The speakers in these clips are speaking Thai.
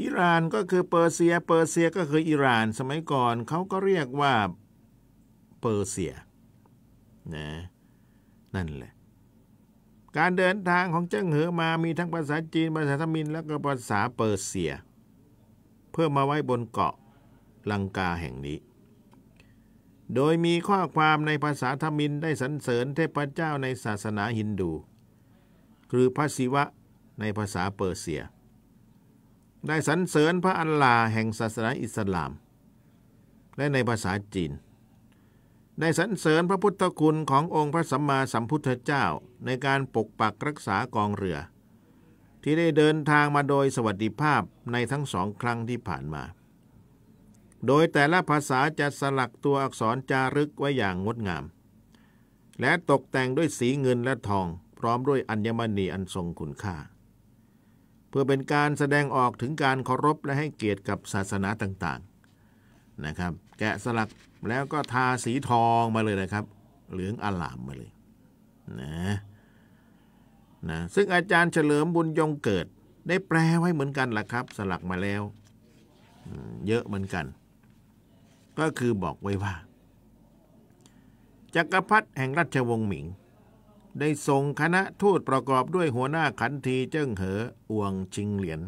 อิหร่านก็คือเปอร์เซียเปอร์เซียก็คืออิหร่านสมัยก่อนเขาก็เรียกว่าเปอร์เซียนะนั่นแหละการเดินทางของเจ้งเหอ มามีทั้งภาษาจีน ภาษาทมินและก็ภาษาเปอร์เซีย เพื่อมาไว้บนเกาะลังกาแห่งนี้ โดยมีข้อความในภาษาทมินได้สรรเสริญเทพเจ้าในศาสนาฮินดู คือพระศิวะในภาษาเปอร์เซียได้สรรเสริญพระอัลลาห์แห่งศาสนาอิสลาม และในภาษาจีน ได้สรรเสริญพระพุทธคุณขององค์พระสัมมาสัมพุทธเจ้า ในการปกปักรักษากองเรือ ที่ได้เดินทางมาโดยสวัสดิภาพในทั้งสองครั้งที่ผ่านมา โดยแต่ละภาษาจะสลักตัวอักษรจารึกไว้อย่างงดงาม และตกแต่งด้วยสีเงินและทอง พร้อมด้วยอัญมณีอันทรงคุณค่าพื่อเป็นการแสดงออกถึงการเคารพและให้เกียรติกับศาสนาต่างๆนะครับ แกะสลักแล้วก็ทาสีทองมาเลยนะครับ เหลืองอลามมาเลยนะนะซึ่งอาจารย์เฉลิมบุญยงเกิด ได้แปลไว้เหมือนกันล่ะครับ สลักมาแล้วเยอะเหมือนกัน ก็คือบอกไว้ว่าจักรพรรดิแห่งราชวงศ์หมิงได้ส่งคณะทูตประกอบด้วยหัวหน้าขันทีเจิ้งเหออวงชิงเหรียญ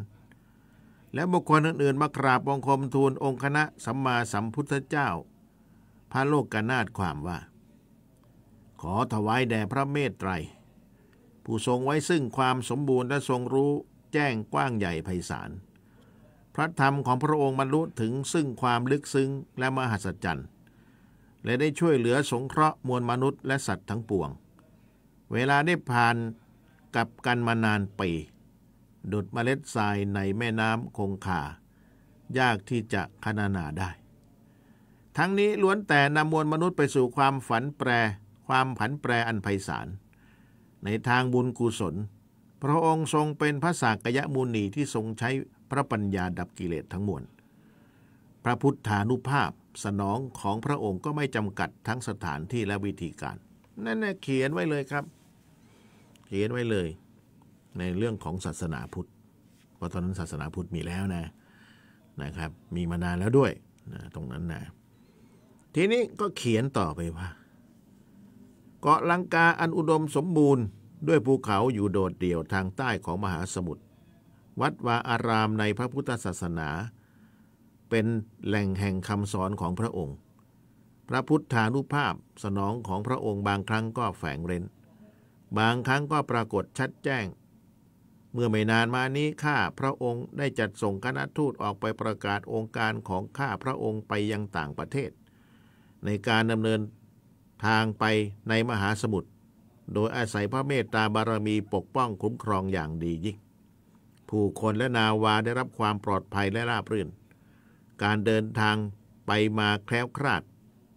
และบุคคลอื่นๆมากราบบังคมทูลองค์คณะสัมมาสัมพุทธเจ้า พระโลกกนาดความว่า ขอถวายแด่พระเมตไตรผู้ทรงไว้ซึ่งความสมบูรณ์และทรงรู้แจ้งกว้างใหญ่ไพศาลพระธรรมของพระองค์บรรลุถึงซึ่งความลึกซึ้งและมหัศจรรย์และได้ช่วยเหลือสงเคราะห์มวลมนุษย์และสัตว์ทั้งปวงเวลาได้ผ่านกับกันมานานปีดุดเมล็ดทรายในแม่น้ำคงคายากที่จะขนานาได้ ทั้งนี้ล้วนแต่นำมวลมนุษย์ไปสู่ความฝันแปร ความผันแปรอันไพศาลในทางบุญกุศลพระองค์ทรงเป็นพระสากยมุนีที่ทรงใช้พระปัญญาดับกิเลสทั้งมวลพระพุทธานุภาพสนองของพระองค์ก็ไม่จำกัดทั้งสถานที่และวิธีการนั่นเขียนไว้เลยครับเขียนไว้เลยในเรื่องของศาสนาพุทธเพราะตอนนั้นศาสนาพุทธมีแล้วนะนะครับมีมานานแล้วด้วยนะตรงนั้นนะทีนี้ก็เขียนต่อไปว่าเกาะลังกาอันอุดมสมบูรณ์ ด้วยภูเขาอยู่โดดเดี่ยวทางใต้ของมหาสมุทร วัดวาอารามในพระพุทธศาสนา เป็นแหล่งแห่งคำสอนของพระองค์ พระพุทธานุภาพสนองของพระองค์บางครั้งก็แฝงเร้นบางครั้งก็ปรากฏชัดแจ้ง เมื่อไม่นานมานี้ข้าพระองค์ได้จัดส่งคณะทูตออกไปประกาศองค์การของข้าพระองค์ไปยังต่างประเทศ ในการดำเนินทางไปในมหาสมุทร โดยอาศัยพระเมตตาบารมีปกป้องคุ้มครองอย่างดียิ่งผู้คนและนาวาได้รับความปลอดภัยและราบรื่นการเดินทางไปมาแคล้วคลาด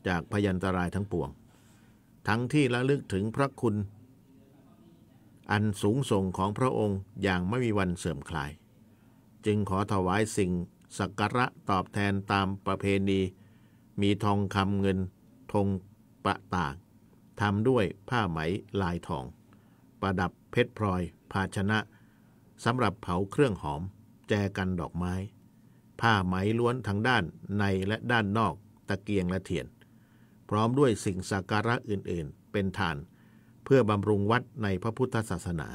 จากพยันตรายทั้งปวง ทั้งที่ระลึกถึงพระคุณอันสูงส่งของพระองค์อย่างไม่มีวันเสื่อมคลาย จึงขอถวายสิ่งสักการะตอบแทนตามประเพณี มีทองคำเงิน ธงประตาง ทำด้วยผ้าไหมลายทอง ประดับเพชรพลอยภาชนะ สำหรับเผาเครื่องหอม แจกันดอกไม้ ผ้าไหมล้วนทั้งด้านในและด้านนอกตะเกียงและเทียน พร้อมด้วยสิ่งสักการะอื่นๆเป็นฐานพื่อบำรุงวัดในพระพุทธศาสนา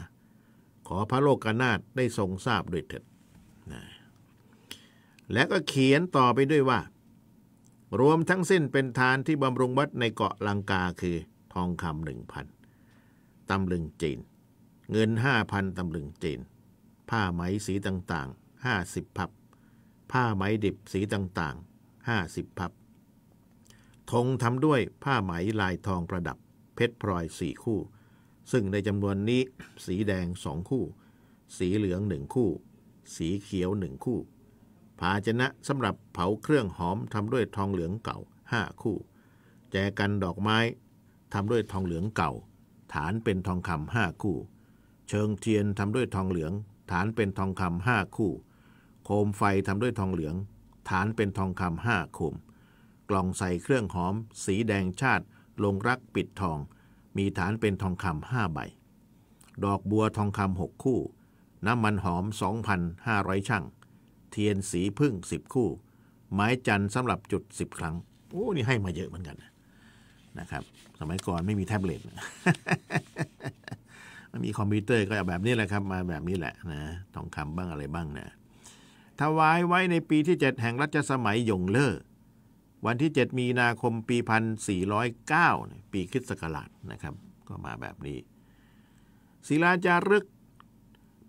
ขอพระโลกนาถได้ทรงทราบด้วยเถิดนะและก็เขียนต่อไปด้วยว่า รวมทั้งสิ้นเป็นทานที่บำรุงวัดในเกาะลังกาคือ ทองคำหนึ่งพันตำลึงจีน เงินห้าพันตำลึงจีน ผ้าไหมสีต่างๆห้าสิบพับ ผ้าไหมดิบสีต่างๆห้าสิบพับธงทำด้วยผ้าไหมลายทองประดับ เพชรพลอยสี่คู่ซึ่งในจำนวนนี้สีแดงสองคู่ สีเหลืองหนึ่งคู่ สีเขียวหนึ่งคู่ภาชนะสำหรับเผาเครื่องหอมทำด้วยทองเหลืองเก่าห้าคู่ แจกันดอกไม้ทำด้วยทองเหลืองเก่า ฐานเป็นทองคำห้าคู่ เชิงเทียนทำด้วยทองเหลือง ฐานเป็นทองคำห้าคู่ โคมไฟทำด้วยทองเหลือง ฐานเป็นทองคำห้าคุมกล่องใส่เครื่องหอม สีแดงชาติลงรักปิดทองมีฐานเป็นทองคำห้าใบ ดอกบัวทองคำหกคู่ น้ำมันหอม 2,500ช่างเทียนสีพึ่ง10 คู่ ไม้จันทร์สำหรับจุด 10 ครั้ง โอ้ นี่ให้มาเยอะเหมือนกันนะครับ สมัยก่อนไม่มีแท็บเล็ตไม่มีคอมพิวเตอร์ก็แบบนี้แหละครับ มาแบบนี้แหละนะ ทองคำบ้างอะไรบ้างนะถวายไว้ในปีที่ 7 แห่งรัชสมัยยงเล่อวันที่ 7 มีนาคมปี 1409 ปีคริสต์ศักราชนะครับก็มาแบบนี้ศิลาจารึก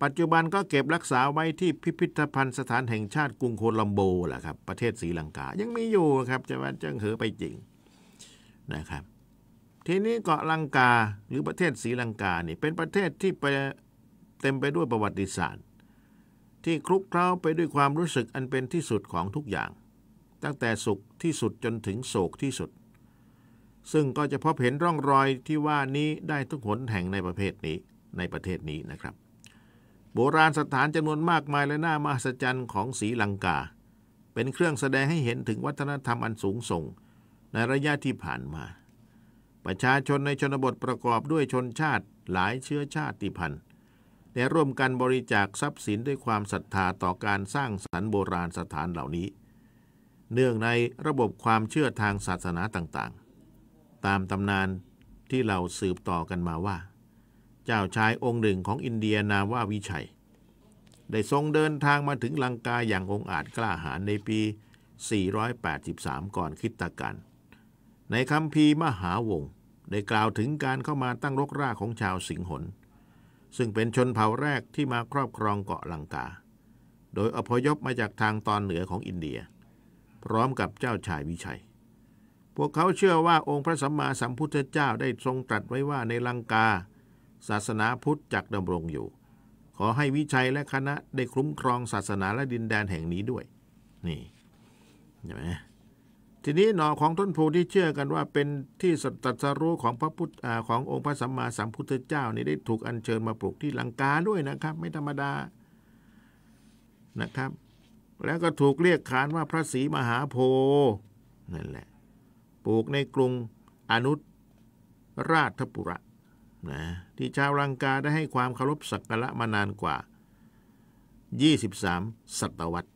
ปัจจุบันก็เก็บรักษาไว้ที่พิพิธภัณฑ์ สถานแห่งชาติกรุงโคลัมโบแหละครับประเทศศรีลังกายังมีอยู่ครับจะว่าจังเหอไปจริงนะครับทีนี้เกาะลังกาหรือประเทศศรีลังกานี่เป็นประเทศที่ไปเต็มไปด้วยประวัติศาสตร์ ที่คลุกเคล้าไปด้วยความรู้สึกอันเป็นที่สุดของทุกอย่างตั้งแต่สุขที่สุดจนถึงโศกที่สุด ซึ่งก็จะพบเห็นร่องรอยที่ว่านี้ได้ทุกหนแห่งในประเภทนี้ในประเทศนี้นะครับ โบราณสถานจำนวนมากมายและน่ามหัศจรรย์ของสีลังกา เป็นเครื่องแสดงให้เห็นถึงวัฒนธรรมอันสูงส่ง ในระยะที่ผ่านมา ประชาชนในชนบทประกอบด้วยชนชาติหลายเชื้อชาติพันธุ์ได้ร่วมกันบริจาคทรัพย์สินด้วยความศรัทธาต่อการสร้างสรรค์โบราณสถานเหล่านี้เนื่องในระบบความเชื่อทางศาสนาต่างๆ ตามตำนานที่เราสืบต่อกันมาว่า เจ้าชายองค์หนึ่งของอินเดียนามว่าวิชัย ได้ทรงเดินทางมาถึงลังกาอย่างองอาจกล้าหาญในปี 483 ก่อนคิดตะกัน ในคำพีมหาวงได้กล่าวถึงการเข้ามาตั้งรกรากของชาวสิงหนซึ่งเป็นชนเผ่าแรกที่มาครอบครองเกาะลังกา โดยอพยพมาจากทางตอนเหนือของอินเดียพร้อมกับเจ้าชายวิชัย พวกเขาเชื่อว่าองค์พระสัมมาสัมพุทธเจ้าได้ทรงตรัสไว้ว่าในลังกา ศาสนาพุทธจักดำรงอยู่ ขอให้วิชัยและคณะได้คุ้มครองศาสนาและดินแดนแห่งนี้ด้วย นี่ใช่ไหมทีนี้หน่อของต้นโพที่เชื่อกันว่าเป็นที่สัตสรู้ของพระพุทธขององค์พระสัมมาสัมพุทธเจ้า นี่ได้ถูกอัญเชิญมาปลูกที่ลังกาด้วยนะครับ ไม่ธรรมดานะครับแล้วก็ถูกเรียกขานว่าพระศรีมหาโพนั่นแหละ ปลูกในกรุงอนุราชปุระนะ ที่ชาวลังกาได้ให้ความเคารพสักการะมานานกว่า 23ศตวรรษ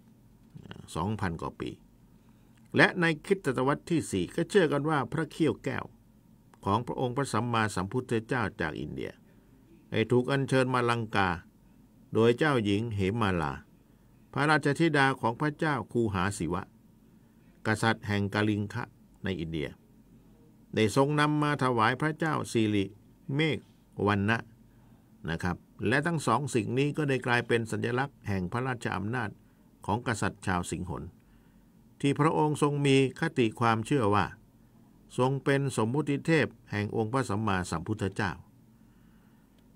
2,000กว่าปี และในคิศตวรรษที่ 4 ก็เชื่อกันว่าพระเขี้ยวแก้วของพระองค์พระสัมมาสัมพุทธเจ้าจากอินเดียได้ถูกอัญเชิญมาลังกาโดยเจ้าหญิงเหมาลาพระราชธิดาของพระเจ้าคูหาสิวะ กษัตริย์แห่งกาลิงคะในอินเดีย ได้ทรงนำมาถวายพระเจ้าสิริเมฆวันนะนะครับและทั้งสองสิ่งนี้ก็ได้กลายเป็นสัญลักษณ์แห่งพระราชอำนาจของกษัตริย์ชาวสิงหนที่พระองค์ทรงมีคติความเชื่อว่า ทรงเป็นสมมุติเทพแห่งองค์พระสัมมาสัมพุทธเจ้า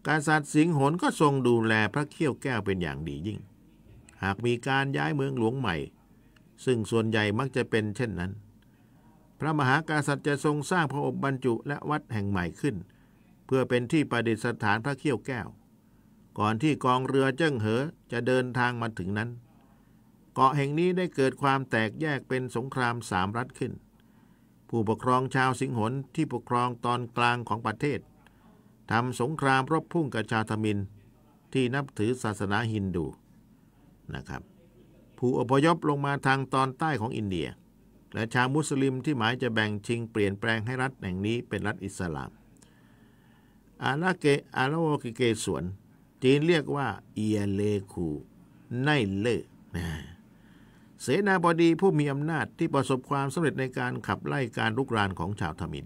กษัตริย์สิงหนก็ทรงดูแลพระเขี้ยวแก้วเป็นอย่างดียิ่งหากมีการย้ายเมืองหลวงใหม่ ซึ่งส่วนใหญ่มักจะเป็นเช่นนั้น พระมหากษัตริย์จะทรงสร้างพระอบบรรจุและวัดแห่งใหม่ขึ้น เพื่อเป็นที่ประดิษฐานพระเขี้ยวแก้ว ก่อนที่กองเรือเจิ้งเหอจะเดินทางมาถึงนั้น เกาะแห่งนี้ได้เกิดความแตกแยกเป็นสงครามสามรัฐขึ้น ผู้ปกครองชาวสิงหนที่ปกครองตอนกลางของประเทศทำสงครามรบพุ่งกับชาวทมิน ที่นับถือศาสนาฮินดูนะครับ ผู้อพยพลงมาทางตอนใต้ของอินเดีย และชาวมุสลิมที่หมายจะแบ่งชิงเปลี่ยนแปลงให้รัฐแห่งนี้เป็นรัฐอิสลาม อาราเกอาราโอกิเกสวนจีนเรียกว่าเอียเลคูไนเลนะเสนาบดีผู้มีอำนาจที่ประสบความสำเร็จในการขับไล่การลุกรานของชาวทมิน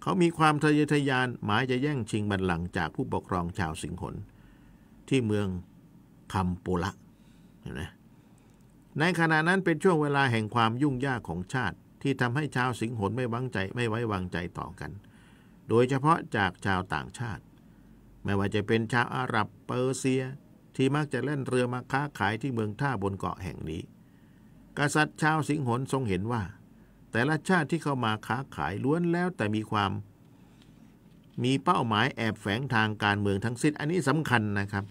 เขามีความทะเยอทะยานหมายจะแย่งชิงบัลลังก์จากผู้ปกครองชาวสิงหนที่เมืองคัมปุระนะในขณะนั้นเป็นช่วงเวลาแห่งความยุ่งยากของชาติ ที่ทำให้ชาวสิงห์หนไม่วางใจไม่ไว้วางใจต่อกัน โดยเฉพาะจากชาวต่างชาติ ไม่ว่าจะเป็นชาวอาหรับเปอร์เซีย ที่มักจะเล่นเรือมาค้าขายที่เมืองท่าบนเกาะแห่งนี้ กษัตริย์ชาวสิงหนทรงเห็นว่า แต่ละชาติที่เข้ามาค้าขายล้วนแล้วแต่มีความ มีเป้าหมายแอบแฝงทางการเมืองทั้งสิ้นอันนี้สำคัญนะครับ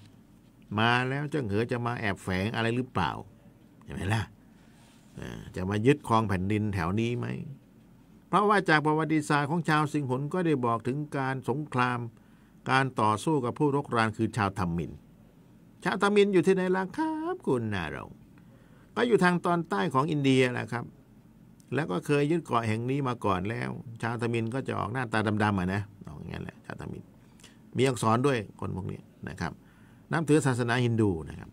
มาแล้วเจ้าเหอจะมาแอบแฝงอะไรหรือเปล่าใช่ไหมล่ะจะมายึดครองแผ่นดินแถวนี้ไหม เพราะว่าจากประวัติศาสตร์ของชาวสิงหนก็ได้บอกถึงการสงครามการต่อสู้กับผู้รกรานคือชาวธรรมิน ชาวธรรมินอยู่ที่ไหนล่ะครับคุณนาเราก็อยู่ทางตอนใต้ของอินเดียแหละครับ แล้วก็เคยยึดเกาะแห่งนี้มาก่อนแล้ว ชาวธรรมินก็จะออกหน้าตาดำๆอ่ะนะออกอย่างนั้นแหละชาวธรรมิน มีอักษรด้วยคนพวกนี้นะครับนับถือศาสนาฮินดูนะครับ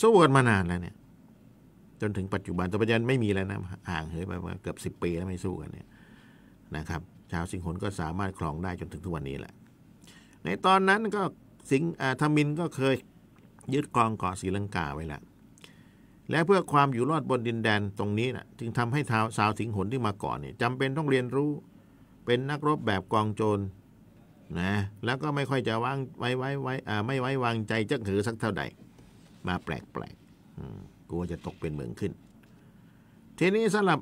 สวดมานานแล้วเนี่ย จนถึงปัจจุบันตัวปัจจุบันไม่มีแล้วนะห่างเหินไปเกือบสิบปีแล้วไม่สู้กันเนี่ยนะครับ ชาวสิงหนก็สามารถครองได้จนถึงทุกวันนี้แหละ ในตอนนั้นก็สิงธรรมินก็เคยยึดครองเกาะศรีลังกาไว้แล้วและเพื่อความอยู่รอดบนดินแดนตรงนี้นะจึงทำให้ชาวสิงหนที่มาก่อนเนี่ยจำเป็นต้องเรียนรู้เป็นนักรบแบบกองโจรนะแล้วก็ไม่ค่อยจะวางไว้ไว้ไว้ไม่ไว้วางใจเจ้าถือสักเท่าใดมาแปลกแปลกกลัวจะตกเป็นเมืองขึ้น ทีนี้สำหรับ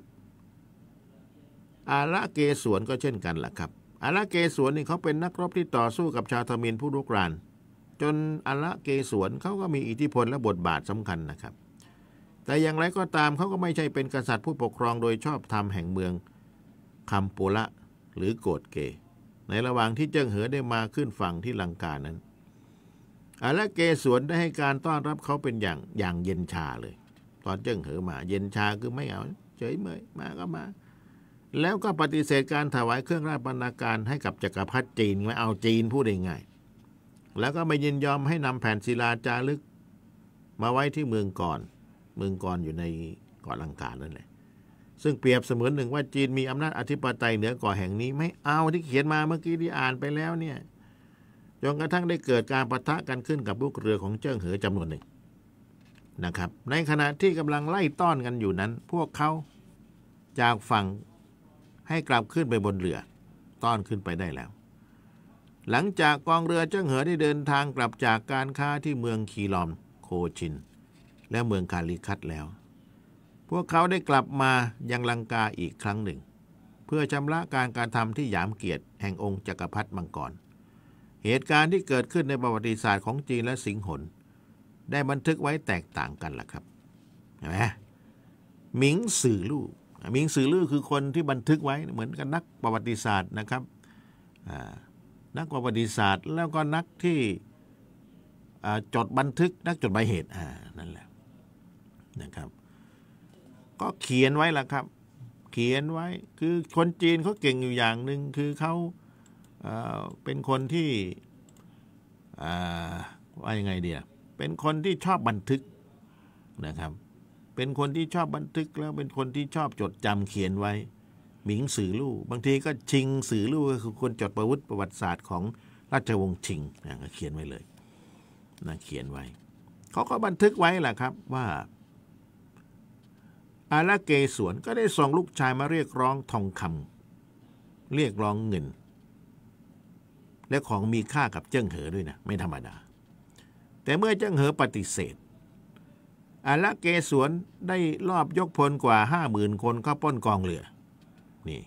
อาระเกศวนก็เช่นกันแหละครับอาระเกศวนนี่เขาเป็นนักรบที่ต่อสู้กับชาวทมินผู้รุกรานจนอาระเกศวนเขาก็มีอิทธิพลและบทบาทสำคัญนะครับ แต่อย่างไรก็ตามเขาก็ไม่ใช่เป็นกษัตริย์ผู้ปกครองโดยชอบธรรมแห่งเมืองคัมปุระหรือโกดเกในระหว่างที่เจิ้งเหอได้มาขึ้นฝั่งที่ลังกานั้นอาละเกสวนได้ให้การต้อนรับเขาเป็นอย่างอย่างเย็นชาเลย ตอนเจิ้งเหอมา เย็นชาคือไม่เอาเฉยเมยมาก็มา แล้วก็ปฏิเสธการถวายเครื่องราชบรรณาการให้กับจักรพรรดิจีน ไม่เอาจีน พูดง่ายๆแล้วก็ไม่ยินยอมให้นำแผ่นศิลาจารึก มาไว้ที่เมืองก่อน เมืองก่อนอยู่ในเกาะลังกานั่นแหละซึ่งเปรียบเสมือนหนึ่งว่าจีนมีอำนาจอธิปไตยเหนือก่อแห่งนี้ไม่เอาที่เขียนมาเมื่อกี้ที่อ่านไปแล้วเนี่ยจนกระทั่งได้เกิดการประทะกันขึ้นกับลูกเรือของเจิ้งเหอจำนวนหนึ่งนะครับ ในขณะที่กำลังไล่ต้อนกันอยู่นั้น พวกเขาจากฝั่งให้กลับขึ้นไปบนเรือต้อนขึ้นไปได้แล้ว หลังจากกองเรือเจิ้งเหอได้เดินทางกลับจากการค้าที่เมืองคีลอมโคชิน และเมืองคาลิคัตแล้วพวกเขาได้กลับมายังลังกาอีกครั้งหนึ่ง เพื่อชำระการการทำที่หยามเกียรติ แห่งองค์จักรพรรดิมังกร เหตุการณ์ที่เกิดขึ้นในประวัติศาสตร์ของจีนและสิงหนได้บันทึกไว้แตกต่างกันล่ะครับเห็นไหมหมิงสื่อลู่หมิงสื่อลู่คือคนที่บันทึกไว้ เหมือนกับนักประวัติศาสตร์นะครับนักประวัติศาสตร์ แล้วก็นักที่จดบันทึกนักจดใบเหตุนั่นแหละนะครับก็เขียนไว้ละครับ เขียนไว้ คือคนจีนเขาเก่งอยู่อย่างหนึ่งคือเขาเเป็นคนที่ว่ายังไงเดียเป็นคนที่ชอบบันทึก นะครับ เป็นคนที่ชอบบันทึกแล้ว เป็นคนที่ชอบจดจำเขียนไว้ หมิงสือลู่บางทีก็ชิงสือลู่ก็คือคนจดประวัติประวัติศาสตร์ของราชวงศ์ชิงนะเขียนไว้เลยนะเขียนไว้เขาก็บันทึกไว้แหละครับ ว่าอาละเกสวนก็ได้ส่งลูกชายมาเรียกร้องทองคำเรียกร้องเงิน และของมีค่ากับเจิ้งเหอด้วยนะไม่ธรรมดาแต่เมื่อเจิ้งเหอปฏิเสธอาละเกสวนได้ลอบยกพลกว่าห้าหมื่นคนเข้าป้นกองเรือนี่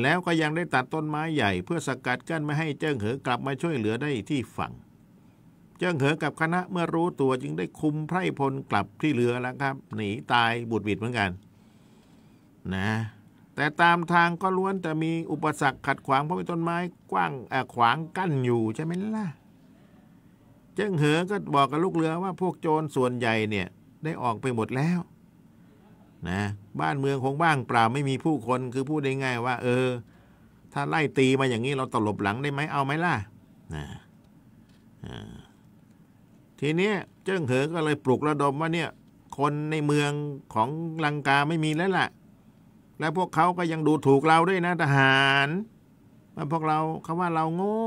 แล้วก็ยังได้ตัดต้นไม้ใหญ่ เพื่อสกัดกั้นไม่ให้เจิ้งเหอกลับมาช่วยเหลือได้ที่ฝั่งเจ้งเหอกับคณะเมื่อรู้ตัวจึงได้คุมไพรพลกลับที่เรือแล้วครับ หนีตายบุดบิดเหมือนกัน นะ แต่ตามทางก็ล้วนแต่มีอุปสรรค ขัดขวางเพราะมีต้นไม้ กว้างขวางกั้นอยู่ใช่ไหมล่ะ เจ้งเหอก็บอกกับลูกเรือว่าพวกโจรส่วนใหญ่เนี่ยได้ออกไปหมดแล้ว นะ บ้านเมืองคงบ้างเปล่าไม่มีผู้คนคือพูดได้ง่ายว่า เออ ถ้าไล่ตีมาอย่างนี้เราตลบหลังได้ไหมเอาไหมล่ะนะอ่าทีนี้เจ้งเหอก็เลยปลุกระดมว่าเนี่ย คนในเมืองของลังกาไม่มีแล้วล่ะและพวกเขาก็ยังดูถูกเราด้วยนะทหารว่าพวกเราเขาว่าเราโง่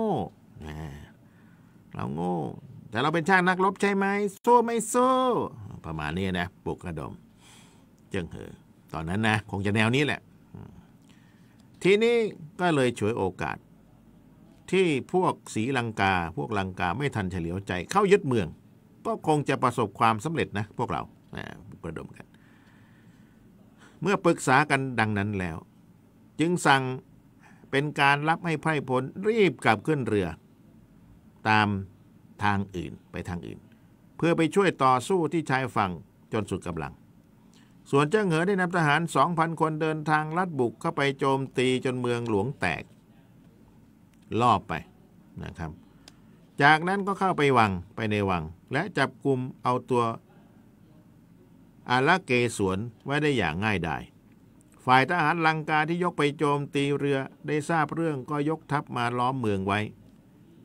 เราโง่แต่เราเป็นชาตินักรบใช่ไหมสู้ไม่สู้ประมาณนี้นะ ปลุกระดมเจ้งเหอตอนนั้นนะคงจะแนวนี้แหละทีนี้ก็เลยฉวยโอกาส ที่พวกสีลังกา พวกลังกาไม่ทันเฉลียวใจเข้ายึดเมืองก็คงจะประสบความสำเร็จนะ พวกเราประดมกัน เมื่อปรึกษากันดังนั้นแล้ว จึงสั่งเป็นการรับให้ไพร่พลรีบกลับขึ้นเรือ ตามทางอื่นไปทางอื่น เพื่อไปช่วยต่อสู้ที่ชายฝั่งจนสุดกำลัง ส่วนเจ้าเหอได้นำทหาร 2,000 คนเดินทางลัดบุก เข้าไปโจมตีจนเมืองหลวงแตกลอบไปนะครับจากนั้นก็เข้าไปวังไปในวังและจับกลุ่มเอาตัวอาลาเกสวนไว้ได้อย่างง่ายดาย ฝ่ายทหารลังกาที่ยกไปโจมตีเรือได้ทราบเรื่องก็ยกทัพมาล้อมเมืองไว้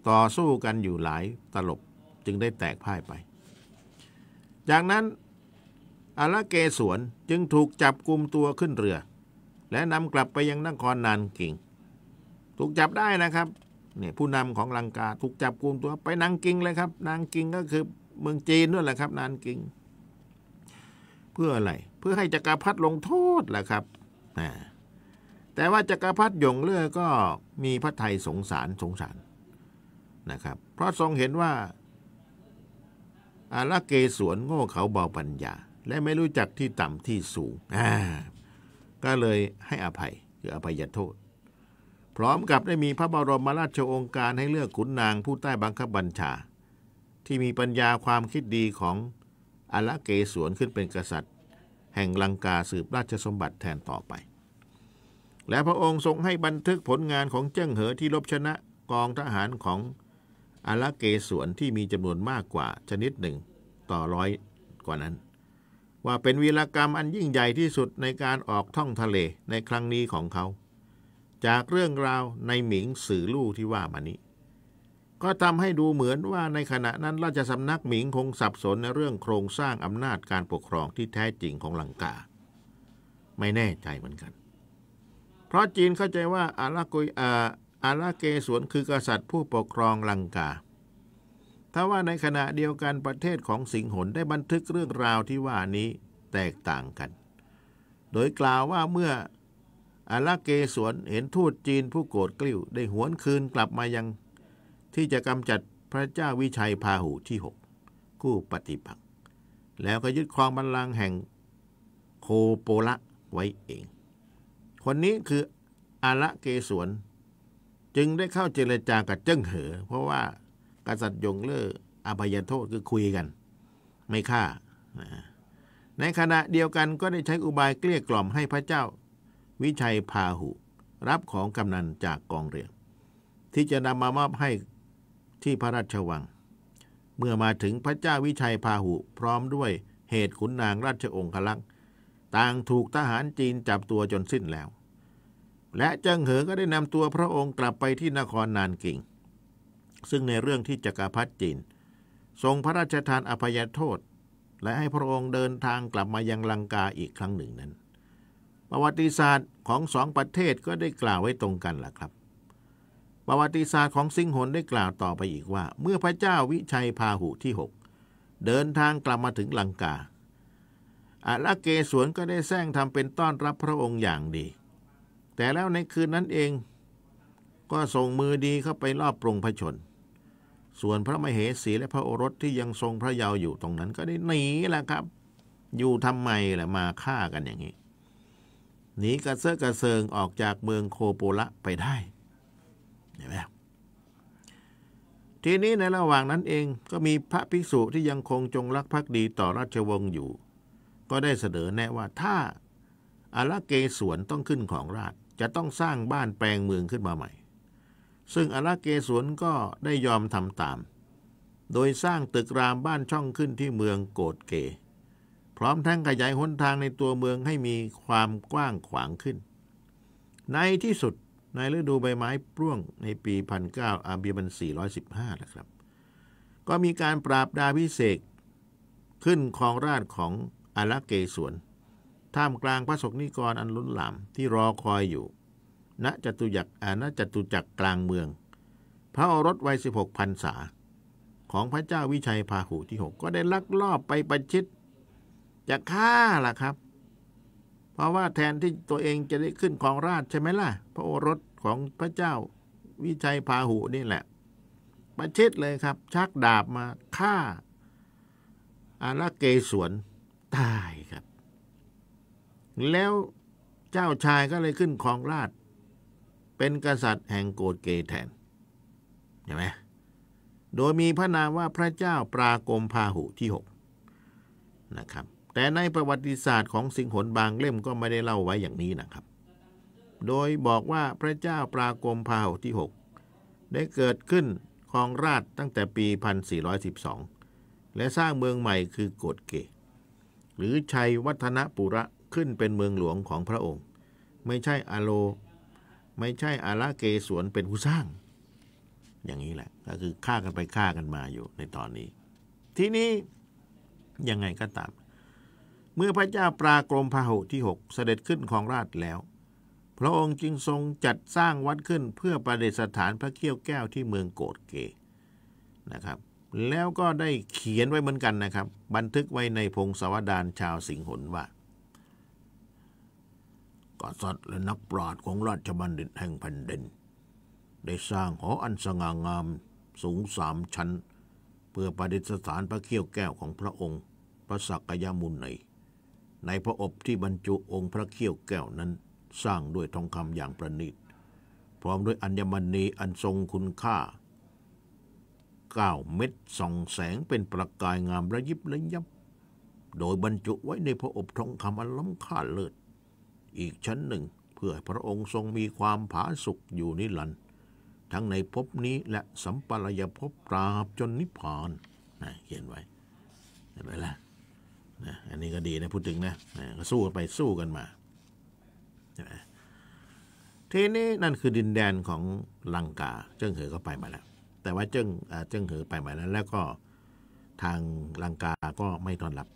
ต่อสู้กันอยู่หลายตลบจึงได้แตกพ่ายไป จากนั้นอาลาเกสวนจึงถูกจับกลุ่มตัวขึ้นเรือ และนำกลับไปยังนครนานกิงถูกจับได้นะครับเนี่ยผู้นำของลังกาถูกจับกลุ่มตัวไปนางกิงเลยครับ นางกิงก็คือเมืองจีนนั่นแหละครับ นางกิง เพื่ออะไรเพื่อให้จักรพรรดิลงโทษแหละครับ แต่ว่าจักรพรรดิหยงเล่อก็มีพระไทยสงสารสงสารนะครับ เพราะทรงเห็นว่าอาละเกสวนโง่เขาเบาปัญญา และไม่รู้จักที่ต่ำที่สูงก็เลยให้อภัยคืออภัยโทษพร้อมกับได้มีพระบรมราชโองการให้เลือกขุนนางผู้ใต้บังคับบัญชา ที่มีปัญญาความคิดดีของอละเกศวนขึ้นเป็นกษัตริย์ แห่งลังกาสืบราชสมบัติแทนต่อไป และพระองค์ทรงให้บันทึกผลงานของเจ้งเหอที่ลบชนะกองทหารของอละเกศวนที่มีจำนวนมากกว่าชนิดหนึ่งต่อร้อยกว่านั้น ว่าเป็นวีรกรรมอันยิ่งใหญ่ที่สุดในการออกท่องทะเลในครั้งนี้ของเขาจากเรื่องราวในหมิงสื่อลู่ที่ว่า มานี้ ก็ทำให้ดูเหมือนว่าในขณะนั้นราชสำนักหมิงคงสับสนในเรื่องโครงสร้างอำนาจการปกครองที่แท้จริงของลังกา ไม่แน่ใจเหมือนกัน เพราะจีนเข้าใจว่าอารากุยอาราเกสวนคือกษัตริย์ผู้ปกครองลังกาถ้าว่าในขณะเดียวกันประเทศของสิงหนได้บันทึกเรื่องราวที่ว่านี้ แตกต่างกัน โดยกล่าวว่าเมื่ออาลาเกสวนเห็นทูตจีนผู้โกรธกลิ้ว ได้หวนคืนกลับมายัง ที่จะกำจัดพระเจ้าวิชัยพาหูที่หกคู่ปฏิปักษ์แล้วก็ยึดครองบัลลังก์แห่งโคโปละไว้เอง คนนี้คืออาละเกสวน จึงได้เข้าเจรจากับเจิ้งเหอ เพราะว่ากษัตริย์ยงเล่ออภัยโทษคือคุยกัน ไม่ฆ่า ในขณะเดียวกันก็ได้ใช้อุบายเกลี้ยกล่อมให้พระเจ้าวิชัยพาหุรับของกำนันจากกองเรือที่จะนำมามอบให้ที่พระราชวัง เมื่อมาถึงพระเจ้าวิชัยพาหุ พร้อมด้วยเหตุขุนนางราชองคลักษ์ต่างถูกทหารจีนจับตัวจนสิ้นแล้ว และเจิงเหอ ก็ได้นำตัวพระองค์กลับไปที่นครนานกิงซึ่งในเรื่องที่จักรพรรดิจีน ทรงพระราชทานอภัยโทษ และให้พระองค์เดินทางกลับมายังลังกาอีกครั้งหนึ่งนั้นประวัติศาสตร์ของสองประเทศก็ได้กล่าวไว้ตรงกันล่ะครับ ประวัติศาสตร์ของสิงหนได้กล่าวต่อไปอีกว่า เมื่อพระเจ้าวิชัยพาหุที่ 6 เดินทางกลับมาถึงลังกาอาลเกสวนก็ได้แซงทำเป็นต้อนรับพระองค์อย่างดี แต่แล้วในคืนนั้นเอง ก็ส่งมือดีเข้าไปรอบปรงพระชน ส่วนพระมเหสีและพระโอรสที่ยังทรงพระเยาว์อยู่ตรงนั้นก็ได้หนีแหละครับ อยู่ทำไมล่ะมาฆ่ากันอย่างนี้หนีกระเซาะกระเซิงออกจากเมืองโคโปละไปได้ เห็นไหมทีนี้ในระหว่างนั้นเองก็มีพระภิกษุที่ยังคงจงรักภักดีต่อราชวงศ์อยู่ ก็ได้เสนอแนะว่าถ้าอาราเกสวนต้องขึ้นของราชจะต้องสร้างบ้านแปลงเมืองขึ้นมาใหม่ ซึ่งอาราเกสวนก็ได้ยอมทำตาม โดยสร้างตึกรามบ้านช่องขึ้นที่เมืองโกดเกพร้อมทั้งขยายหนทางในตัวเมืองให้มีความกว้างขวางขึ้น ในที่สุดในฤดูใบไม้ร่วงในปี1ก0าอาเบียสัน415นะครับ ก็มีการปราบดาพิเศษ ขึ้นครองราชของอารักเกสวนท่ามกลางพระสกนิกรอันล้นหลามที่รอคอยอยู่ ณ จตุจักรณจตุจักรกลางเมือง พระอรสวัย 16พรรษา ของพระเจ้าวิชัยพาหูที่ 6 ก็ได้ลักลอบไปประชิดจะฆ่าล่ะครับ เพราะว่าแทนที่ตัวเองจะได้ขึ้นครองราชใช่ไหมล่ะพระโอรสของพระเจ้าวิชัยพาหุนี่แหละประชิดเลยครับ ชักดาบมาฆ่าอาราเกสวนตายครับ แล้วเจ้าชายก็เลยขึ้นครองราชเป็นกษัตริย์แห่งโกดเกแทนใช่ไหมโดยมีพระนามว่าพระเจ้าปรากรมพาหุที่หกนะครับแต่ในประวัติศาสตร์ของสิงหนบางเล่มก็ไม่ได้เล่าไว้อย่างนี้นะครับ โดยบอกว่าพระเจ้าปรากรมพาหที่ 6 ได้เกิดขึ้นครองราชตั้งแต่ปี 1412 และสร้างเมืองใหม่คือโกดเก หรือชัยวัฒนปุระขึ้นเป็นเมืองหลวงของพระองค์ ไม่ใช่อาโล ไม่ใช่อาราเกสวนเป็นผู้สร้าง อย่างนี้แหละก็คือฆ่ากันไปฆ่ากันมาอยู่ในตอนนี้ ที่นี้ยังไงก็ตามเมื่อพระเจ้าปรากรมพหุที่หกเสด็จขึ้นของราชแล้ว พระองค์จึงทรงจัดสร้างวัดขึ้นเพื่อประดิษฐานพระเกี้ยวแก้วที่เมืองโกดเกนะครับ แล้วก็ได้เขียนไว้เหมือนกันนะครับ บันทึกไว้ในพงศาวดารชาวสิงหนว่ากษัตริย์และนักปราชญ์ของราชบัณฑิตแห่งแผ่นดินได้สร้างหออันสง่างามสูงสามชั้น เพื่อประดิษฐานพระเกี้ยวแก้วของพระองค์ พระศักยมุนในในพระอบที่บรรจุองค์พระเขี้ยวแก้วนั้นสร้างด้วยทองคำอย่างประณีตพร้อมด้วยอัญมณีอันทรงคุณค่าเก้าเม็ดส่องแสงเป็นประกายงามระยิบระยับ โดยบรรจุไว้ในพระอบทองคำอันล้ำค่าเลิศอีกชั้นหนึ่งเพื่อพระองค์ทรงมีความผาสุกอยู่นิรันดร์ทั้งในภพนี้และสัมปรายภพตราบจนนิพพานนะเขียนไว้เห็นไหมล่ะนะอันนี้ก็ดีนะพูดถึงนะนะก็สู้กันไปสู้กันมาทีนี้นั่นคือดินแดนของลังกาเจิ้งเหอก็ไปมาแล้วแต่ว่าเจิ้งเจิ้งเหอไปมาแล้วแล้วก็ทางลังกาก็ไม่ต้อนรับ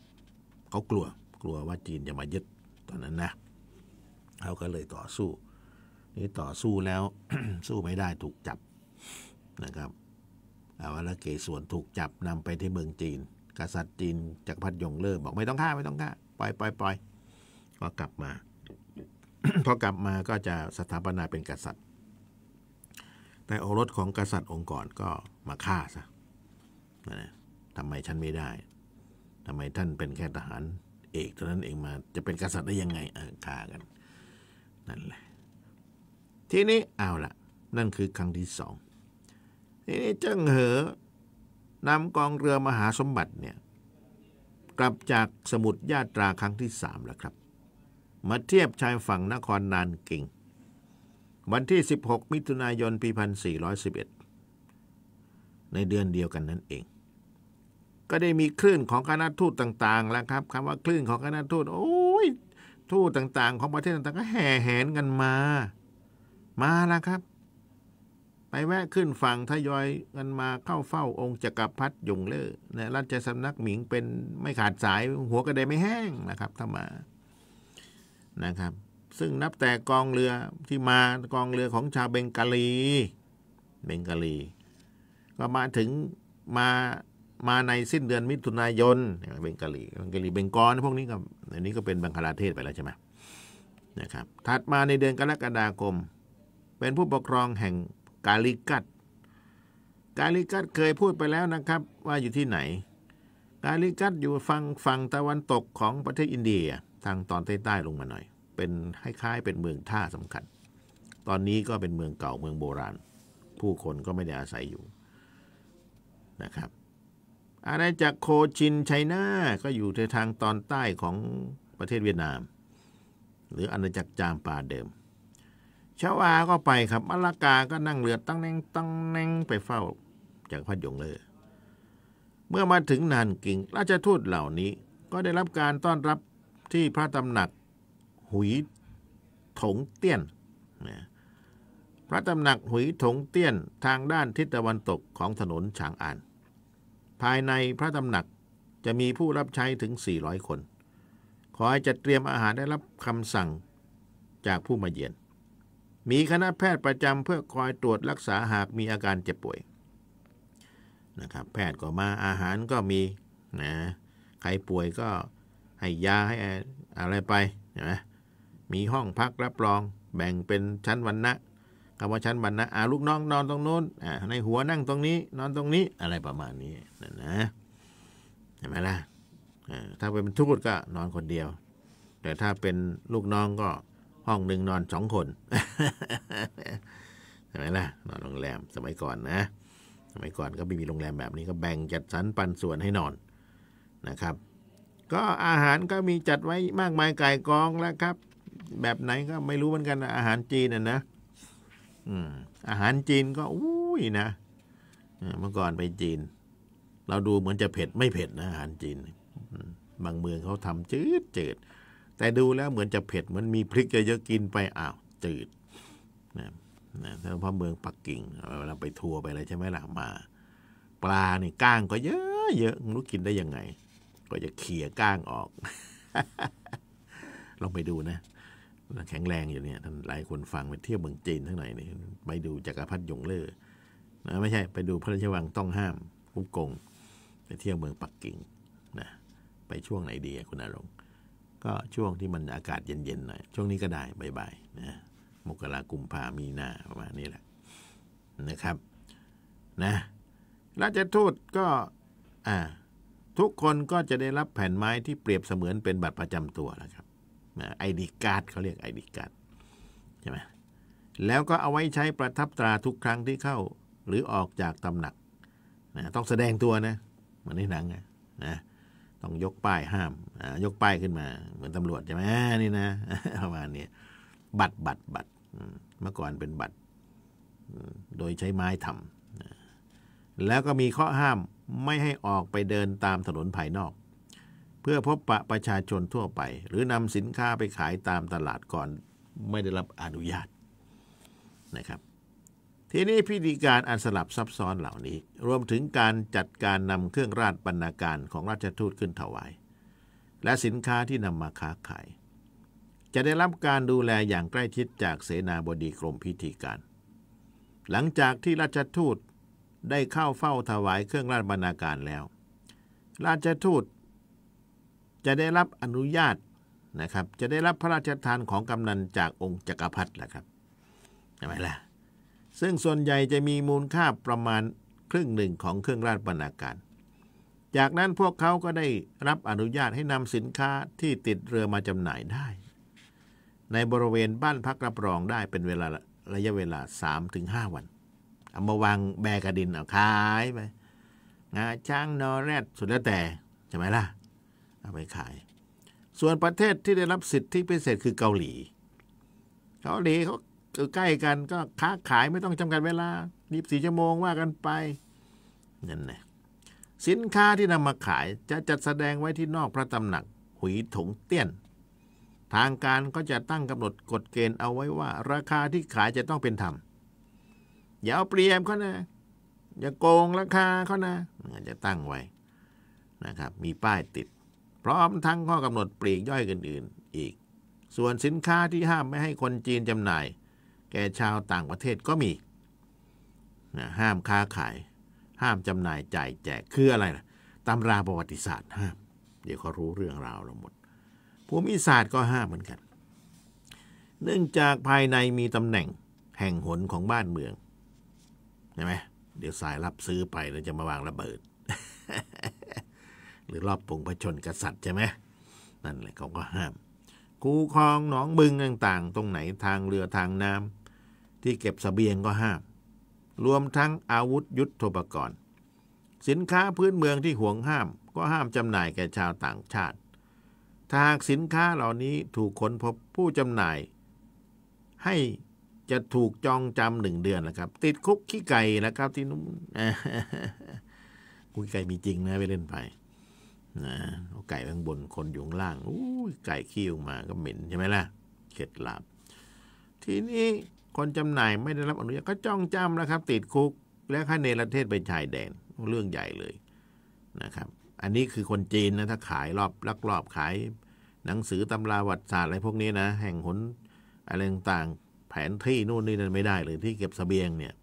เขากลัวกลัวว่าจีนจะมายึดตอนนั้นนะเขาก็เลยต่อสู้นี่ต่อสู้แล้ว สู้ไม่ได้ถูกจับนะครับอาวะลเกศวนถูกจับนำไปที่เมืองจีนกษัตริย์จีนจักรพรรดิยงเลิกบอกไม่ต้องฆ่าไม่ต้องฆ่าปล่อยปล่อยปล่อยพอกลับมาพอกลับมาก็จะสถาปนาเป็นกษัตริย์ แต่โอรสของกษัตริย์องค์ก่อนก็มาฆ่าซะทำไมฉันไม่ได้ ทำไมท่านเป็นแค่ทหารเอกเท่านั้นเองมาจะเป็นกษัตริย์ได้ยังไงเออฆ่ากันนั่นแหละทีนี้เอาละนั่นคือครั้งที่สองทีนี้เจ้งเหอนำกองเรือมหาสมบัติเนี่ยกลับจากสมุทรญาตราครั้งที่สามแล้วครับ มาเทียบชายฝั่งนครนานกิงวันที่ 16 มิถุนายนปี1411 ในเดือนเดียวกันนั่นเอง ก็ได้มีคลื่นของคณะทูตต่างๆแล้วครับคำว่าคลื่นของคณะทูตโอ้ยทูตต่างๆ ของประเทศต่างๆ ก็แห่แหนกันมา มาแล้วครับไปแวะขึ้นฝั่งทยอยกันมาเข้าเฝ้าองค์จักรพรรดิยงเล่อใราชสำนักหมิงเป็นไม่ขาดสายหัวกระไดไม่แห้งนะครับถ้ามา นะครับ ซึ่งนับแต่กองเรือที่มากองเรือของชาวเบงกาลี เบงกาลี ก็มาถึงมามาในสิ้นเดือนมิถุนายน เบงกาลีเบงกาลีเบงกอนพวกนี้ก็อันนี้ก็เป็นบังคลาเทศไปแล้วใช่ไหมนะครับ ถัดมาในเดือนกรกฎาคมเป็นผู้ปกครองแห่งกาลิกัตกาลิกัตเคยพูดไปแล้วนะครับว่าอยู่ที่ไหนกาลิกัตอยู่ฝั่งฝั่งตะวันตกของประเทศอินเดียทางตอนใต้ใต้ลงมาหน่อย เป็นคล้ายๆเป็นเมืองท่าสำคัญ ตอนนี้ก็เป็นเมืองเก่าเมืองโบราณ ผู้คนก็ไม่ได้อาศัยอยู่นะครับ อาณาจักรโคชินไชน่าก็อยู่ในทางตอนใต้ของประเทศเวียดนาม หรืออาณาจักรจามปาเดิมชาวอาก็ไปครับมลากาก็นั่งเรือตั้งแนงตั้งแนงไปเฝ้าจากพระยงเลอเมื่อมาถึงนานกิงราชทูตเหล่านี้ก็ได้รับการต้อนรับที่พระตำหนักหุยถงเตี้ยน พระตำหนักหุยถงเตี้ยนทางด้านทิศตะวันตกของถนนฉางอานภายในพระตำหนักจะมีผู้รับใช้ถึง 400 คน ขอให้จัดเตรียมอาหารได้รับคำสั่งจากผู้มาเยือนมีคณะแพทย์ประจำเพื่อคอยตรวจรักษาหากมีอาการเจ็บป่วยนะครับ แพทย์ก็มาอาหารก็มีนะใครป่วยก็ให้ยาให้อะไรไปนหมมีห้องพักรับรอง แบ่งเป็นชั้นวันนะคำว่าชั้นวันนะอาลูกน้องนอนตรงโน้นในหัวนั่งตรงนี้ นอนตรงนี้อะไรประมาณนี้นะนะเห็นไหมล่ะถ้าเป็นทูตก็นอนคนเดียว แต่ถ้าเป็นลูกน้องก็ห้องหนึ่งนอนสองคนใช่ไหมล่ะนอนโรงแรมสมัยก่อนนะสมัยก่อนก็ไม่มีโรงแรมแบบนี้ก็แบ่งจัดสรรปันส่วนให้นอนนะครับ ก็อาหารก็มีจัดไว้มากมายกายกองแล้วครับ แบบไหนก็ไม่รู้เหมือนกันอาหารจีนนะนะอาหารจีนก็อุ้ยนะเมื่อก่อนไปจีน เราดูเหมือนจะเผ็ดไม่เผ็ดนะอาหารจีนบางเมืองเขาทำจืดจืดแต่ดูแล้วเหมือนจะเผ็ดมันมีพริกเยอะๆกินไปอ้าวจืดนะนะถ้าพ่อเมืองปักกิ่งเราไปทัวร์ไปอะไรใช่ไหมล่ะมา ปลาเนี่ยก้างก็เยอะเยอะรู้กินได้ยังไง ก็จะเขี่ยก้างออก ลองไปดูนะแข็งแรงอยู่เนี่ยท่านหลายคนฟังไปเที่ยวเมืองจีนทั้งหลายนี่ไปดูจักรพรรดิหยงเล่อนะไม่ใช่ไปดูพระราชวังต้องห้ามฮ่องกงไปเที่ยวเมืองปักกิ่งนะไปช่วงไหนดีคุณอารมณ์ก็ช่วงที่มันอากาศเย็นๆหน่อย ช่วงนี้ก็ได้บ่ายๆนะมกรากุมภามีนาประมาณนี้แหละนะครับ นะราชทูตก็อ่าทุกคนก็จะได้รับแผ่นไม้ที่เปรียบเสมือนเป็นบัตรประจำตัวนะครับไอดีการ์ดเขาเรียกไอดีการ์ดใช่ไหมแล้วก็เอาไว้ใช้ประทับตราทุกครั้งที่เข้า หรือออกจากตำหนักนะต้องแสดงตัวนะเหมือนในหนังนะนะต้องยกป้ายห้ามยกป้ายขึ้นมาเหมือนตำรวจใช่ไหมนี่นะประมาณนี้บัตรบัตรบัตรเมื่อก่อนเป็นบัตรโดยใช้ไม้ทำแล้วก็มีข้อห้ามไม่ให้ออกไปเดินตามถนนภายนอก เพื่อพบปะประชาชนทั่วไป หรือนำสินค้าไปขายตามตลาดก่อนไม่ได้รับอนุญาตนะครับทีนี้พิธีการอันสลับซับซ้อนเหล่านี้ รวมถึงการจัดการนำเครื่องราชบรรณาการของราชทูตขึ้นถวาย และสินค้าที่นำมาค้าขายจะได้รับการดูแลอย่างใกล้ชิดจากเสนาบดีกรมพิธีการ หลังจากที่ราชทูตได้เข้าเฝ้าถวายเครื่องราชบรรณาการแล้ว ราชทูต จะได้รับอนุญาตนะครับ จะได้รับพระราชทานของกำนันจากองค์จกักรพรรดิแหละครับใช่ไหมล่ะซึ่งส่วนใหญ่จะมีมูลค่าประมาณครึ่งหนึ่งของเครื่องราชบรรณาการ จากนั้นพวกเขาก็ได้รับอนุญาตให้นำสินค้าที่ติดเรือมาจำหน่ายได้ ในบริเวณบ้านพักรับรองได้เป็นเวลาระยะเวลา 3-5 วัน เอามาวางแบกระดินเอาขายไป งาช้างนอแรดสุดแล้วแต่ใช่ไหมล่ะ เอาไปขาย ส่วนประเทศที่ได้รับสิทธิพิเศษคือเกาหลี เกาหลีเขาใกล้กันก็ค้าขายไม่ต้องจำกัดเวลารีบสี่ชั่วโมงว่ากันไปนั่นนะสินค้าที่นำมาขายจะจัดแสดงไว้ที่นอกพระตำหนัก หุยถงเตี้ยน ทางการก็จะตั้งกำหนดกฎเกณฑ์เอาไว้ว่า ราคาที่ขายจะต้องเป็นธรรม อย่าเอาเปรียบเขานะ อย่าโกงราคาเขานะจะตั้งไว้นะครับมีป้ายติด พร้อมทั้งข้อกำหนดปลีกย่อยอื่นๆอีก ส่วนสินค้าที่ห้ามไม่ให้คนจีนจำหน่ายแก่ชาวต่างประเทศก็มีนะห้ามค้าขาย ห้ามจำหน่ายจ่ายแจก คืออะไรนะตำราประวัติศาสตร์ห้าม เดี๋ยวเขารู้เรื่องราวเราหมด ภูมิศาสตร์ก็ห้ามเหมือนกัน เนื่องจากภายในมีตำแหน่งแห่งหนของบ้านเมืองใช่ไหมเดี๋ยวสายรับซื้อไปแล้วจะมาวางระเบิด หรือรอบปงพระชนกษัตริย์ใช่ไหมนั่นแหละเขาก็ห้าม คูคลองหนองบึงต่างๆ ตรงไหนทางเรือทางน้ำที่เก็บสเสบียง ก็ห้าม รวมทั้งอาวุธยุทโธปกรณ์สินค้าพื้นเมืองที่ห่วงห้าม ก็ห้ามจำหน่ายแก่ชาวต่างชาติ ถ้าหากสินค้าเหล่านี้ถูกค้นพบผู้จำหน่าย ให้จะถูกจองจำหนึ่งเดือนนะครับ ติดคุกขี้ไก่นะครับที่นู้นคุยไก่มีจริงนะไปเล่นไปนะไก่ข้างบนคนอยู่ข้างล่างอู้ไก่ขี้ออกมาก็เหม็นใช่ไหมล่ะเข็ดหลับทีนี้คนจำหน่ายไม่ได้รับอนุญาตก็จ้องจำนะครับ ติดคุก และค่าเนรเทศไปชายแดน เรื่องใหญ่เลยนะครับ อันนี้คือคนจีนนะถ้าขายรอบลักลอบขายหนังสือตำราวัติศาสตร์อะไรพวกนี้นะ แห่งหนอะไรต่างแผนที่นู่นนี่นั่นไม่ได้เลยที่เก็บสเสบียงเนี่ย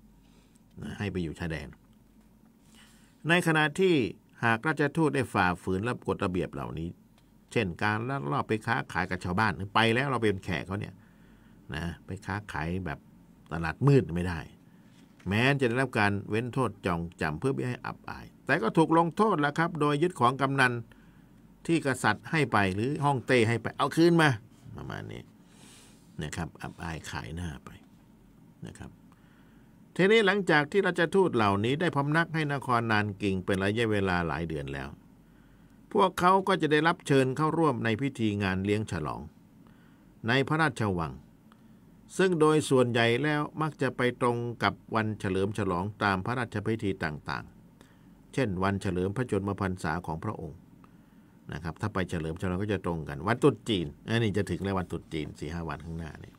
ให้ไปอยู่ชายแดน ในขณะที่หากราชทูตได้ฝ่าฝืนรับกฎระเบียบเหล่านี้ เช่นการลักลอบไปค้าขายกับชาวบ้านไปแล้วเราเป็นแขกเขาเนี่ยนะไปค้าขายแบบตลาดมืดไม่ได้ แม้จะได้รับการเว้นโทษจองจำเพื่อไม่ให้อับอาย แต่ก็ถูกลงโทษแล้วครับโดยยึดของกำนันที่กษัตริย์ให้ไปหรือห้องเต้ให้ไป เอาคืนมาประมาณนี้นะครับอับอายขายหน้าไปนะครับทีนี้หลังจากที่ราชทูตเหล่านี้ได้พำนักให้นครนานกิงเป็นระยะเวลาหลายเดือนแล้ว พวกเขาก็จะได้รับเชิญเข้าร่วมในพิธีงานเลี้ยงฉลอง ในพระราชวังซึ่งโดยส่วนใหญ่แล้วมักจะไปตรงกับวันเฉลิมฉลองตามพระราชพิธีต่างๆ เช่นวันเฉลิมพระชนมพรรษาของพระองค์นะครับถ้าไปเฉลิมฉลองก็จะตรงกัน วันตรุษจีนอันนี้จะถึงแล้ววันตรุษจีนสีหวันข้างหน้านี่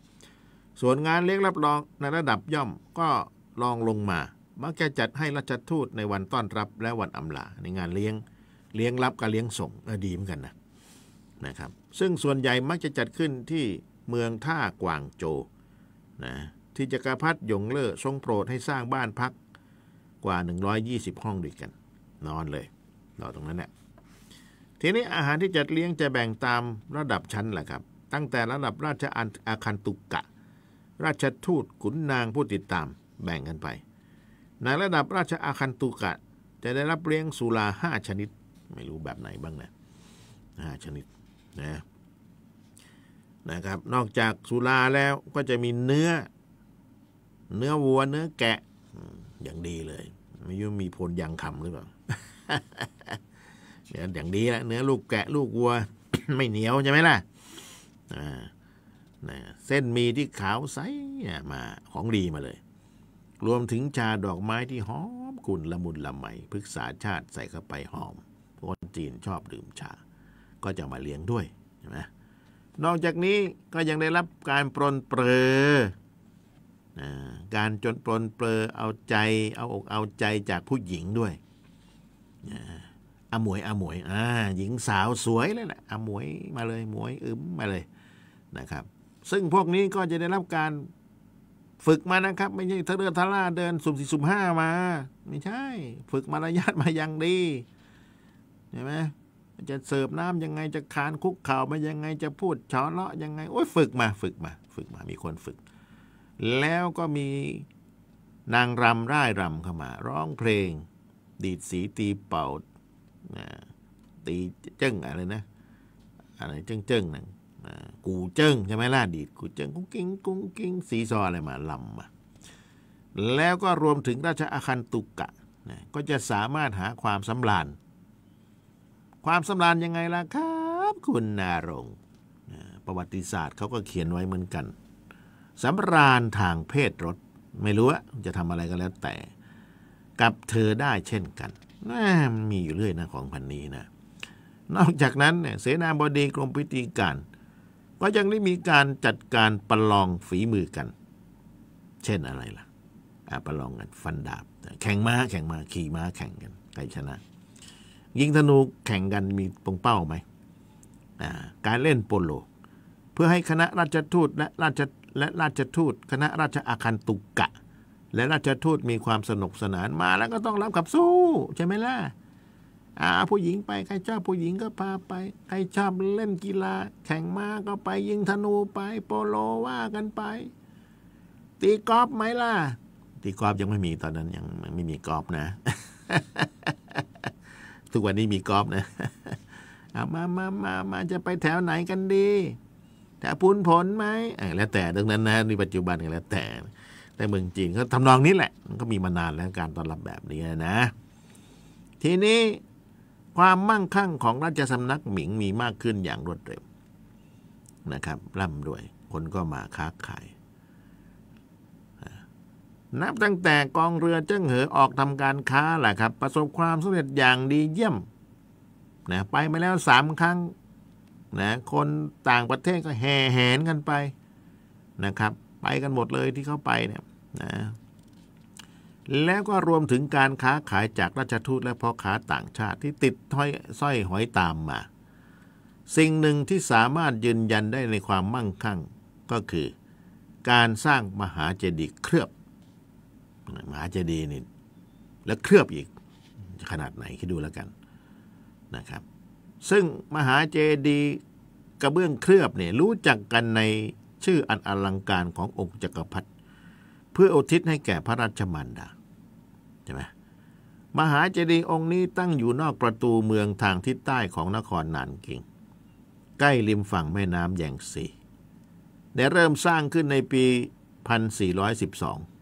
ส่วนงานเลี้ยงรับรองในระดับย่อมก็ลองลงมา มักจะจัดให้ราชทูตในวันต้อนรับและวันอำลาในงานเลี้ยงเลี้ยงรับกับเลี้ยงส่งดีเหมือนกันนะนะครับ ซึ่งส่วนใหญ่มักจะจัดขึ้นที่เมืองท่ากวางโจนะที่จักรพรรดิหยงเล่อ ทรงโปรดให้สร้างบ้านพักกว่า 120 ห้องด้วยกัน นอนเลยนอนตรงนั้นแหละทีนี้อาหารที่จัดเลี้ยงจะแบ่งตามระดับชั้นแหละครับ ตั้งแต่ระดับราชอาคันตุกกะ ราชทูตขุนนางผู้ติดตามแบ่งกันไป ในระดับราชอาคันตุกะ จะได้รับเลี้ยงสุราห้าชนิด ไม่รู้แบบไหนบ้างนะห้าชนิดนะนะครับนอกจากสุราแล้วก็จะมีเนื้อ เนื้อวัวเนื้อแกะ อย่างดีเลยไม่ยุ่มีพลยางคำหรือเปล่าเนี่ยอย่างดีละเนื้อลูกแกะลูกวัว ไม่เหนียวใช่ไหมล่ะอ่เส้นมีที่ขาวใสมา ของดีมาเลย รวมถึงชาดอกไม้ที่หอมกุ่นละมุนละไมพฤกษาชาติใส่เข้าไปหอมคนจีนชอบดื่มชาก็จะมาเลี้ยงด้วยใช่ไหมนอกจากนี้ก็ยังได้รับการปรนเปรอการจนปรนเปรอเอาใจเอาอกเอาใจจากผู้หญิงด้วยอมวยอมวยอหญิงสาวสวยเลยแหละอมวยมาเลยมวยอึมมาเลยนะครับ ซึ่งพวกนี้ก็จะได้รับการฝึกมานะครับ ไม่ใช่ทะเลทะล่าเดินสุ่มสี่สุ่มห้ามา ไม่ใช่ ฝึกมารยาทมาอย่างดีใช่ไหมจะเสิร์ฟน้ํำยังไงจะคานคุกเข่ามายังไงจะพูดเฉาะเลาะยังไงโอ้ยฝึกมาฝึกมาฝึกมามีคนฝึก แล้วก็มีนางรำร่ายรำเข้ามา ร้องเพลง ดีดสีตีเป่าตีเจิ้งอะไรนะอะไรเจิ้งเจิ้งนั่นกูเจิ้งใช่ไหมล่ะดีดกูเจิ้งกุ้งกิ้งกุ้งกิ้งสีซออะไรมาลำมาแล้วก็รวมถึงราชอาคันตุกะก็จะสามารถหาความสำราญความสำราญยังไงล่ะครับ คุณนารงประวัติศาสตร์เขาก็เขียนไว้เหมือนกัน สำราญทางเพศรถไม่รู้ว่า จะทำอะไรก็แล้วแต่กับเธอได้เช่นกันนมีอยู่เรื่อยนะของพันนี้นะ นอกจากนั้นเนี่ยเสนาบดีกรมพิธีการ ก็ยังได้มีการจัดการประลองฝีมือกัน เช่นอะไรล่ะ ประลองกันฟันดาบ แข่งม้าแข่งม้าขี่ม้าแข่งกันใครชนะยิงธนูแข่งกันมีตรงเป้าไหมการเล่นโปโลเพื่อให้คณะราชทูตและราชและราชทูตคณะราชอาคัรตุกกะ และราชทูตมีความสนุกสนานมาแล้วก็ต้องรับกับสู้ ใช่ไหมล่ะอาผู้หญิงไปใครชอบผู้หญิงก็พาไปใครชอบเล่นกีฬา แข่งมาก็ไปยิงธนูไปโปโลว่ากันไป ตีกอล์ฟไหมล่ะตีกอล์ฟยังไม่มีตอนนั้นยังไม่มีกอล์ฟนะทุกวันนี้มีกอล์ฟนะมามามา มา จะไปแถวไหนกันดีแถวพุนผลไหมแล้วแต่ดังนั้น นะ ในปัจจุบันก็แล้วแต่ แต่เมืองจีนก็ทำนองนี้แหละ มันก็มีมานานแล้วการต้อนรับแบบนี้นะ ทีนี้ความมั่งคั่งของราชสำนักหมิงมีมากขึ้นอย่างรวดเร็ว นะครับร่ำรวย คนก็มาค้าขายนับตั้งแต่กองเรือเจ้งเหอออกทำการค้าแหละครับประสบความสำเร็จอย่างดีเยี่ยมนะไปมาแล้วสามครั้งนะคนต่างประเทศก็แห่แหนกันไปนะครับไปกันหมดเลยที่เข้าไปเนี่ยนะแล้วก็รวมถึงการค้าขายจากราชทูตและพ่อค้าต่างชาติที่ติดห้อยสร้อยหอยตามมา สิ่งหนึ่งที่สามารถยืนยันได้ในความมั่งคั่ง ก็คือการสร้างมหาเจดีย์เคลือบมหาเจดีย์นี่แล้วเคลือบอีกขนาดไหนคิดดูแล้วกันนะครับ ซึ่งมหาเจดีย์กระเบื้องเคลือบเนี่ยรู้จักกันในชื่ออันอลังการขององค์จักรพรรดิเพื่ออุทิศให้แก่พระราชมารดาใช่ไหมมหาเจดีย์องค์นี้ตั้งอยู่นอกประตูเมืองทางทิศใต้ของนครนานกิง ใกล้ริมฝั่งแม่น้ำแยงซีได้เริ่มสร้างขึ้นในปี 1412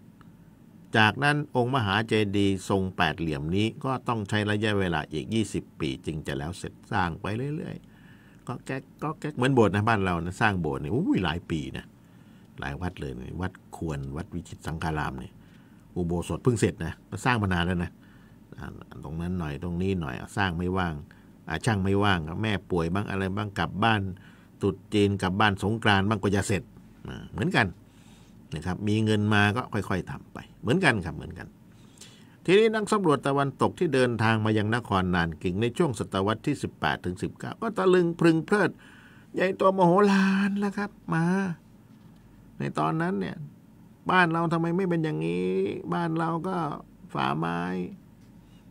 จากนั้นองค์มหาเจดีย์ทรงแปดเหลี่ยมนี้ก็ต้องใช้ระยะเวลาอีก20 ปีจึงจะแล้วเสร็จสร้างไปเรื่อยๆ ก็แก๊กก็แก๊กเหมือนโบสถ์นะบ้านเรานะสร้างโบสถ์เนี่ยอุ้ยหลายปีนะหลายวัดเลยนะวัดควรวัดวิจิตสังฆารามเนี่ยอุโบสถเพิ่งเสร็จนะมาสร้างมานานแล้วนะตรงนั้นหน่อยตรงนี้หน่อยสร้างไม่ว่างช่างไม่ว่างแม่ป่วยบ้างอะไรบ้างกลับบ้านตุดจีนกลับบ้านสงกรานบ้างก็จะเสร็จเหมือนกันนะครับมีเงินมาก็ค่อยๆทำไป เหมือนกันครับเหมือนกัน ทีนี้นักสำรวจตะวันตกที่เดินทางมายังนครนานกิงในช่วงศตวรรษที่18ถึง19ก็ตะลึงพรึงเพลิด ใหญ่ตัวมโหฬารแล้วครับมา ในตอนนั้นเนี่ยบ้านเราทำไมไม่เป็นอย่างนี้ บ้านเราก็ฝาไม้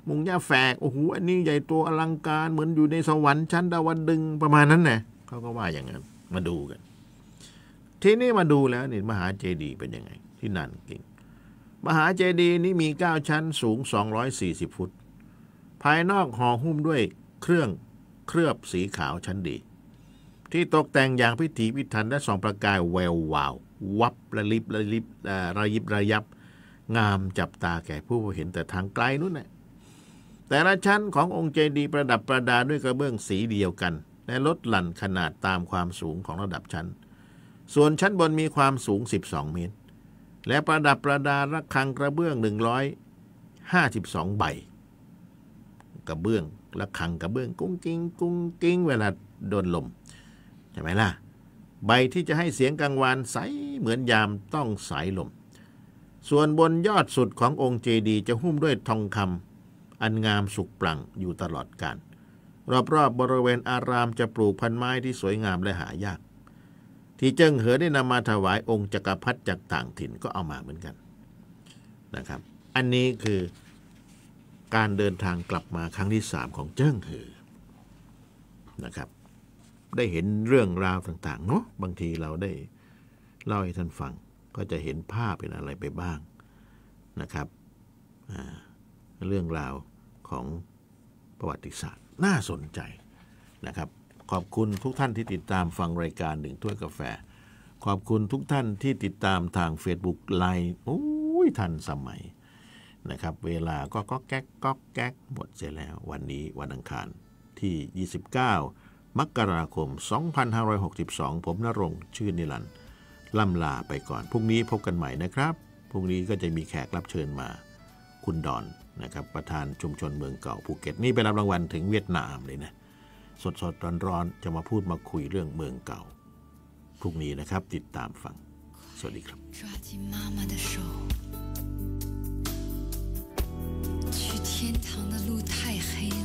มุงหญ้าแฝกโอ้โหอันนี้ใหญ่ตัวอลังการ เหมือนอยู่ในสวรรค์ชั้นดาวดึงประมาณนั้นนะเขาก็ว่าอย่างนั้นมาดูกันทีนี้มาดูแล้วนี่มหาเจดีย์เป็นยังไง ที่นั่นกิงมหาเจดีย์นี้มี 9 ชั้นสูง 240 ฟุต ภายนอกห่อหุ้มด้วยเครื่องเคลือบสีขาวชั้นดี ที่ตกแต่งอย่างพิถีพิถันและส่องประกายแวววาว วับระลิบระลิบระยิบระยับงามจับตาแก่ผู้เห็นแต่ทางไกลนู่นแหละแต่ละชั้นขององค์เจดีย์ประดับประดาด้วยกระเบื้องสีเดียวกัน และลดหลั่นขนาดตามความสูงของระดับชั้นส่วนชั้นบนมีความสูง 12เมตรและประดับประดาระฆังกระเบื้อง 152 ใบ กระเบื้องระฆังกระเบื้องกุ้งกิ้งกุ้งกิ้งเวลาโดนลมใช่ไหมล่ะใบที่จะให้เสียงกลางวานใสเหมือนยามต้องสายลม ส่วนบนยอดสุดขององค์เจดีจะหุ้มด้วยทองคำอันงามสุกปลังอยู่ตลอดกาลรอบๆบบริเวณอารามจะปลูกพันไม้ที่สวยงามและหายากที่เจิ้งเหอได้นำมาถวายองค์จักรพรรดิจากต่างถิ่นก็เอามาเหมือนกันนะครับ อันนี้คือการเดินทางกลับมาครั้งที่สามของเจิ้งเหอนะครับ ได้เห็นเรื่องราวต่างๆเนาะบางทีเราได้เล่าให้ท่านฟังก็จะเห็นภาพเป็นอะไรไปบ้างนะครับเรื่องราวของประวัติศาสตร์น่าสนใจนะครับขอบคุณทุกท่านที่ติดตามฟังรายการหนึ่งถ้วยกาแฟ ขอบคุณทุกท่านที่ติดตามทาง Facebook ไลน์โอ้ยทันสมัยนะครับ เวลาก็ก็แก๊กก็แก๊ก หมดเสียแล้ววันนี้วันอังคารที่ 29 มกราคม 2562 ผมนรงชื่นนิลันล่ำลาไปก่อน พรุ่งนี้พบกันใหม่นะครับ พรุ่งนี้ก็จะมีแขกรับเชิญมา คุณดอนนะครับประธานชุมชนเมืองเก่าภูเก็ต นี่ไปรับรางวัลถึงเวียดนามเลยนะสดๆร้อนๆจะมาพูดมาคุยเรื่องเมืองเก่าพรุ่งนี้นะครับติดตามฟังสวัสดีครับ天堂的路太黑了。